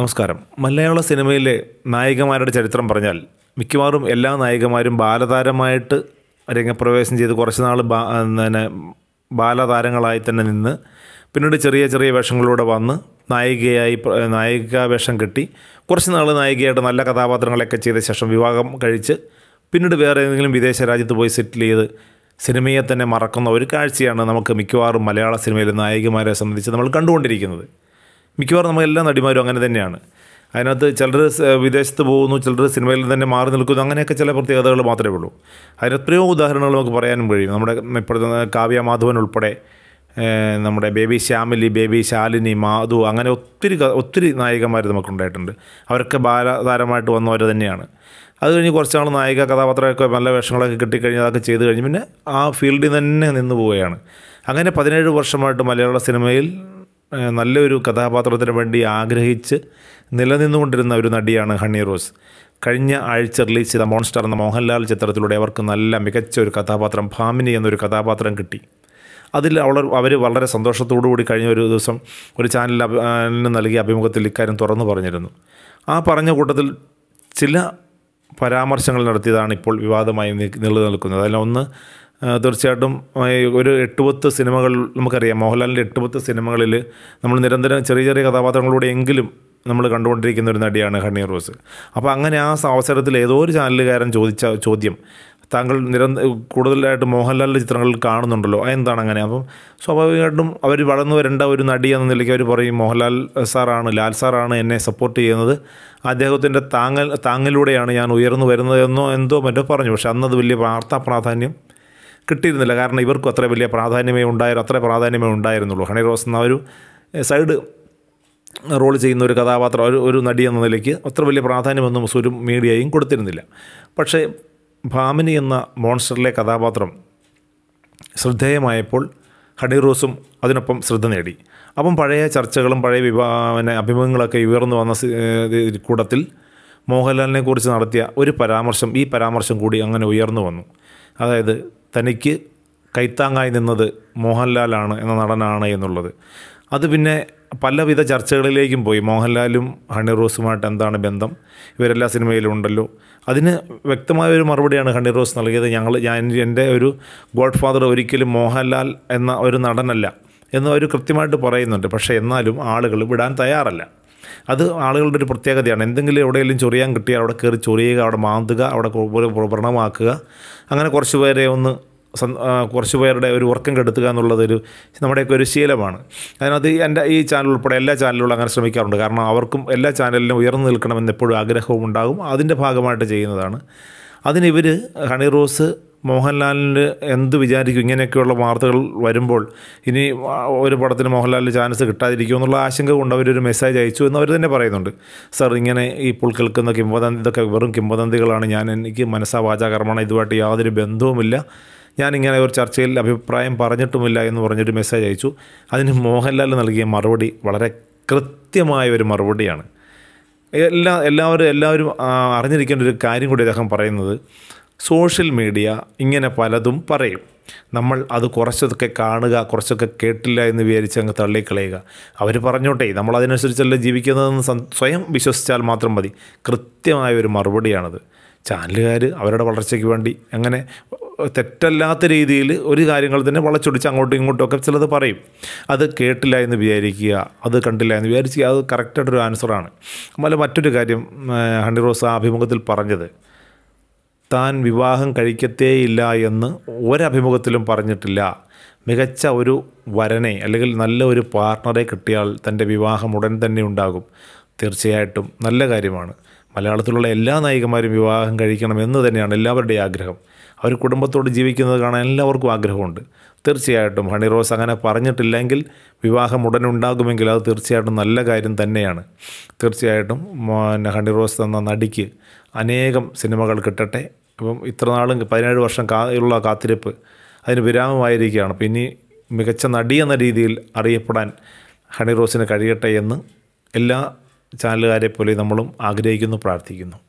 നമസ്കാരം മലയാള സിനിമയിലെ നായികമാരുടെ ചരിത്രം പറഞ്ഞാൽ മിക്കവാറും എല്ലാ നായികമാരും ബാലതാരമായിട്ട് രംഗപ്രവേശം ചെയ്ത് കുറച്ച് നാൾ ബാ പിന്നെ ബാലതാരങ്ങളായി തന്നെ നിന്ന് പിന്നീട് ചെറിയ ചെറിയ വേഷങ്ങളിലൂടെ വന്ന് നായികയായി നായിക വേഷം കെട്ടി കുറച്ച് നാൾ നായികയായിട്ട് നല്ല കഥാപാത്രങ്ങളൊക്കെ ചെയ്ത ശേഷം വിവാഹം കഴിച്ച് പിന്നീട് വേറെ ഏതെങ്കിലും വിദേശ രാജ്യത്ത് പോയി സെറ്റിൽ ചെയ്ത് സിനിമയെ തന്നെ മറക്കുന്ന ഒരു കാഴ്ചയാണ് നമുക്ക് മിക്കവാറും മലയാള സിനിമയിലെ നായികമാരെ സംബന്ധിച്ച് നമ്മൾ കണ്ടുകൊണ്ടിരിക്കുന്നത് മിക്കവാറും നമ്മൾ എല്ലാ നടിമാരും അങ്ങനെ തന്നെയാണ് അതിനകത്ത് ചിലർ വിദേശത്ത് പോകുന്നു ചിലർ സിനിമയിൽ തന്നെ മാറി നിൽക്കുന്നു അങ്ങനെയൊക്കെ ചില പ്രത്യേകതകൾ മാത്രമേ ഉള്ളൂ അതിന് എത്രയോ ഉദാഹരണങ്ങൾ നമുക്ക് പറയാനും കഴിയും നമ്മുടെ ഇപ്പോഴത്തെ കാവ്യ മാധവൻ ഉൾപ്പെടെ നമ്മുടെ ബേബി ശ്യാമിലി ബേബി ശാലിനി മാധു അങ്ങനെ ഒത്തിരി ഒത്തിരി നമുക്ക് നമുക്കുണ്ടായിട്ടുണ്ട് അവരൊക്കെ ബാലതാരമായിട്ട് വന്നവർ തന്നെയാണ് അത് കഴിഞ്ഞ് നാൾ നായിക കഥാപാത്രമൊക്കെ നല്ല വേഷങ്ങളൊക്കെ കിട്ടിക്കഴിഞ്ഞ് അതൊക്കെ ചെയ്ത് കഴിഞ്ഞ് പിന്നെ ആ ഫീൽഡിൽ തന്നെ നിന്ന് പോവുകയാണ് അങ്ങനെ പതിനേഴ് വർഷമായിട്ട് മലയാള സിനിമയിൽ നല്ലൊരു കഥാപാത്രത്തിന് വേണ്ടി ആഗ്രഹിച്ച് നിലനിന്നുകൊണ്ടിരുന്ന ഒരു നടിയാണ് ഹണി റോസ് കഴിഞ്ഞ ആഴ്ച റിലീസ് ചെയ്ത മോൺസ്റ്റർ എന്ന മോഹൻലാൽ ചിത്രത്തിലൂടെ അവർക്ക് നല്ല മികച്ച ഒരു കഥാപാത്രം ഭാമിനി എന്നൊരു കഥാപാത്രം കിട്ടി അതിൽ അവൾ അവർ വളരെ സന്തോഷത്തോടു കൂടി കഴിഞ്ഞ ഒരു ദിവസം ഒരു ചാനലിൽ നൽകിയ അഭിമുഖത്തിൽ ഇക്കാര്യം തുറന്നു പറഞ്ഞിരുന്നു ആ പറഞ്ഞ കൂട്ടത്തിൽ ചില പരാമർശങ്ങൾ നടത്തിയതാണ് ഇപ്പോൾ വിവാദമായി നിലനിൽക്കുന്നത് അതിലൊന്ന് തീർച്ചയായിട്ടും ഒരു എട്ടുപത്ത് സിനിമകൾ നമുക്കറിയാം മോഹൻലാലിൻ്റെ എട്ടുപത്ത് സിനിമകളിൽ നമ്മൾ നിരന്തരം ചെറിയ ചെറിയ കഥാപാത്രങ്ങളിലൂടെ എങ്കിലും നമ്മൾ കണ്ടുകൊണ്ടിരിക്കുന്ന ഒരു നടിയാണ് ഹണ്ണി റോസ് അപ്പോൾ അങ്ങനെ ആ അവസരത്തിൽ ഏതോ ഒരു ചാനലുകാരൻ ചോദിച്ച ചോദ്യം താങ്കൾ നിരന്തര കൂടുതലായിട്ട് മോഹൻലാലിൻ്റെ ചിത്രങ്ങളിൽ കാണുന്നുണ്ടല്ലോ എന്താണ് അങ്ങനെ അപ്പം സ്വാഭാവികമായിട്ടും അവർ വളർന്നു വരേണ്ട ഒരു നടി എന്ന നിലയ്ക്ക് അവർ പറയും മോഹൻലാൽ സാറാണ് ലാൽ സാറാണ് എന്നെ സപ്പോർട്ട് ചെയ്യുന്നത് അദ്ദേഹത്തിൻ്റെ താങ്ങൽ താങ്ങിലൂടെയാണ് ഞാൻ ഉയർന്നു വരുന്നതെന്നോ എന്തോ മറ്റോ പറഞ്ഞു പക്ഷെ അന്നത് വലിയ വാർത്താ പ്രാധാന്യം കിട്ടിയിരുന്നില്ല കാരണം ഇവർക്കും അത്ര വലിയ പ്രാധാന്യമേ ഉണ്ടായിരുന്നു അത്ര പ്രാധാന്യമേ ഉണ്ടായിരുന്നുള്ളൂ ഹണി റോസ് എന്ന ഒരു സൈഡ് റോൾ ചെയ്യുന്ന ഒരു കഥാപാത്രം ഒരു ഒരു നടി എന്ന നിലയ്ക്ക് അത്ര വലിയ പ്രാധാന്യമൊന്നും ഒരു മീഡിയയും കൊടുത്തിരുന്നില്ല പക്ഷേ ഭാമിനി എന്ന മോൺസ്റ്ററിലെ കഥാപാത്രം ശ്രദ്ധേയമായപ്പോൾ ഹണി റോസും അതിനൊപ്പം ശ്രദ്ധ നേടി അപ്പം പഴയ ചർച്ചകളും പഴയ വിവാ പിന്നെ അഭിമുഖങ്ങളൊക്കെ ഉയർന്നു വന്ന കൂടത്തിൽ മോഹൻലാലിനെക്കുറിച്ച് നടത്തിയ ഒരു പരാമർശം ഈ പരാമർശം കൂടി അങ്ങനെ ഉയർന്നു വന്നു അതായത് തനിക്ക് കൈത്താങ്ങായി നിന്നത് മോഹൻലാലാണ് എന്ന നടനാണ് എന്നുള്ളത് അത് പിന്നെ പലവിധ ചർച്ചകളിലേക്കും പോയി മോഹൻലാലും ഹണി റോസുമായിട്ട് എന്താണ് ബന്ധം ഇവരെല്ലാ സിനിമയിലും ഉണ്ടല്ലോ അതിന് വ്യക്തമായ ഒരു മറുപടിയാണ് ഹണി റോസ് നൽകിയത് ഞങ്ങൾ ഞാൻ എൻ്റെ ഒരു ഗോഡ് ഫാദർ ഒരിക്കലും മോഹൻലാൽ എന്ന ഒരു നടനല്ല എന്ന് അവർ കൃത്യമായിട്ട് പറയുന്നുണ്ട് പക്ഷേ എന്നാലും ആളുകൾ വിടാൻ തയ്യാറല്ല അത് ആളുകളുടെ ഒരു പ്രത്യേകതയാണ് എന്തെങ്കിലും എവിടെയെങ്കിലും ചൊറിയാൻ കിട്ടിയാൽ അവിടെ കയറി ചൊറിയുക അവിടെ മാന്തുക അവിടെ വ്രണമാക്കുക അങ്ങനെ കുറച്ച് പേരെ ഒന്ന് കുറച്ച് പേരുടെ ഒരു വർക്കം കെടുത്തുക എന്നുള്ളതൊരു നമ്മുടെയൊക്കെ ഒരു ശീലമാണ് അതിനകത്ത് എൻ്റെ ഈ ചാനൽ ഉൾപ്പെടെ എല്ലാ ചാനലുകളും അങ്ങനെ ശ്രമിക്കാറുണ്ട് കാരണം അവർക്കും എല്ലാ ചാനലിലും ഉയർന്നു നിൽക്കണമെന്ന് എപ്പോഴും ആഗ്രഹവും ഉണ്ടാകും അതിൻ്റെ ഭാഗമായിട്ട് ചെയ്യുന്നതാണ് അതിനിവർ ഹണി റോസ് മോഹൻലാലിന് എന്ത് വിചാരിക്കും ഇങ്ങനെയൊക്കെയുള്ള വാർത്തകൾ വരുമ്പോൾ ഇനി ഒരു പടത്തിന് മോഹൻലാലിന് ചാൻസ് കിട്ടാതിരിക്കും എന്നുള്ള ആശങ്ക കൊണ്ട് അവരൊരു മെസ്സേജ് അയച്ചു എന്ന് അവർ തന്നെ പറയുന്നുണ്ട് സർ ഇങ്ങനെ ഇപ്പോൾ കേൾക്കുന്ന കിംവദന്തി ഇതൊക്കെ വെറും കിംവദന്തികളാണ് ഞാൻ എനിക്ക് മനസ്സാ കർമ്മണം ഇതുമായിട്ട് യാതൊരു ബന്ധവുമില്ല ഞാനിങ്ങനെ ഒരു ചർച്ചയിൽ അഭിപ്രായം പറഞ്ഞിട്ടുമില്ല എന്ന് പറഞ്ഞൊരു മെസ്സേജ് അയച്ചു അതിന് മോഹൻലാൽ നൽകിയ മറുപടി വളരെ കൃത്യമായ ഒരു മറുപടിയാണ് എല്ലാ എല്ലാവരും എല്ലാവരും അറിഞ്ഞിരിക്കേണ്ട ഒരു കാര്യം കൂടി അദ്ദേഹം പറയുന്നത് സോഷ്യൽ മീഡിയ ഇങ്ങനെ പലതും പറയും നമ്മൾ അത് കുറച്ചതൊക്കെ കാണുക കുറച്ചൊക്കെ കേട്ടില്ല എന്ന് വിചാരിച്ച് അങ്ങ് തള്ളിക്കളയുക അവർ പറഞ്ഞോട്ടെ നമ്മൾ അതിനനുസരിച്ചല്ല ജീവിക്കുന്നതെന്ന് സ്വയം വിശ്വസിച്ചാൽ മാത്രം മതി കൃത്യമായ ഒരു മറുപടിയാണത് ചാനലുകാർ അവരുടെ വളർച്ചയ്ക്ക് വേണ്ടി അങ്ങനെ തെറ്റല്ലാത്ത രീതിയിൽ ഒരു കാര്യങ്ങൾ തന്നെ വളച്ചൊടിച്ച് അങ്ങോട്ടും ഇങ്ങോട്ടും ഒക്കെ ചിലത് പറയും അത് കേട്ടില്ല എന്ന് വിചാരിക്കുക അത് കണ്ടില്ല എന്ന് വിചാരിച്ചാൽ അത് കറക്റ്റായിട്ടൊരു ആൻസറാണ് അതുപോലെ മറ്റൊരു കാര്യം ഹണ്ണി റോസ് ആ അഭിമുഖത്തിൽ പറഞ്ഞത് താൻ വിവാഹം കഴിക്കത്തേയില്ല എന്ന് ഒരഭിമുഖത്തിലും പറഞ്ഞിട്ടില്ല മികച്ച ഒരു വരനെ അല്ലെങ്കിൽ നല്ല ഒരു പാർട്ണറെ കിട്ടിയാൽ തൻ്റെ വിവാഹം ഉടൻ തന്നെ ഉണ്ടാകും തീർച്ചയായിട്ടും നല്ല കാര്യമാണ് മലയാളത്തിലുള്ള എല്ലാ നായികമാരും വിവാഹം കഴിക്കണം എന്ന് തന്നെയാണ് എല്ലാവരുടെയും ആഗ്രഹം അവർ കുടുംബത്തോട് ജീവിക്കുന്നത് കാണാൻ എല്ലാവർക്കും ആഗ്രഹമുണ്ട് തീർച്ചയായിട്ടും ഹണി റോസ് അങ്ങനെ പറഞ്ഞിട്ടില്ലെങ്കിൽ വിവാഹം ഉടൻ ഉണ്ടാകുമെങ്കിൽ അത് തീർച്ചയായിട്ടും നല്ല കാര്യം തന്നെയാണ് തീർച്ചയായിട്ടും ഹണി റോസ് എന്ന നടിക്ക് അനേകം സിനിമകൾ കിട്ടട്ടെ ഇപ്പം ഇത്ര നാളും പതിനേഴ് വർഷം കാ ഉള്ള കാത്തിരിപ്പ് അതിന് വിരാമമായിരിക്കുകയാണ് അപ്പം ഇനി മികച്ച നടി എന്ന രീതിയിൽ അറിയപ്പെടാൻ ഹണി റോസിന് കഴിയട്ടെ എന്ന് എല്ലാ ചാനലുകാരെ പോലെ നമ്മളും ആഗ്രഹിക്കുന്നു പ്രാർത്ഥിക്കുന്നു